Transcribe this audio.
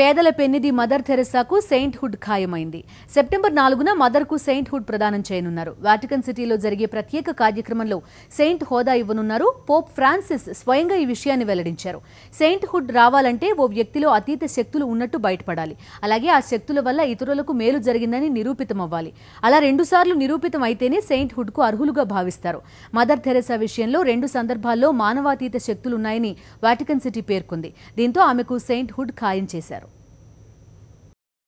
పేదల పెన్నిది మదర్ థెరెసాకు హుడ్ ఖాయమైంది సెప్టెంబర్ నాలుగున మదర్కు సెయింట్హుడ్ ప్రదానం చేయనున్నారు వాటికన్ సిటీలో జరిగే ప్రత్యేక కార్యక్రమంలో సెయింట్ హోదా ఇవ్వనున్నారు పోప్ ఫ్రాన్సిస్ స్వయంగా ఈ విషయాన్ని వెల్లడించారు సెయింట్ హుడ్ రావాలంటే ఓ వ్యక్తిలో అతీత శక్తులు ఉన్నట్టు బయటపడాలి అలాగే ఆ శక్తుల వల్ల ఇతరులకు మేలు జరిగిందని నిరూపితమవ్వాలి అలా రెండుసార్లు నిరూపితం అయితేనే హుడ్కు అర్హులుగా భావిస్తారు మదర్ థెరెసా విషయంలో రెండు సందర్భాల్లో మానవాతీత శక్తులున్నాయని వాటికన్ సిటీ పేర్కొంది దీంతో ఆమెకు సెయింట్హుడ్ ఖాయం చేశారు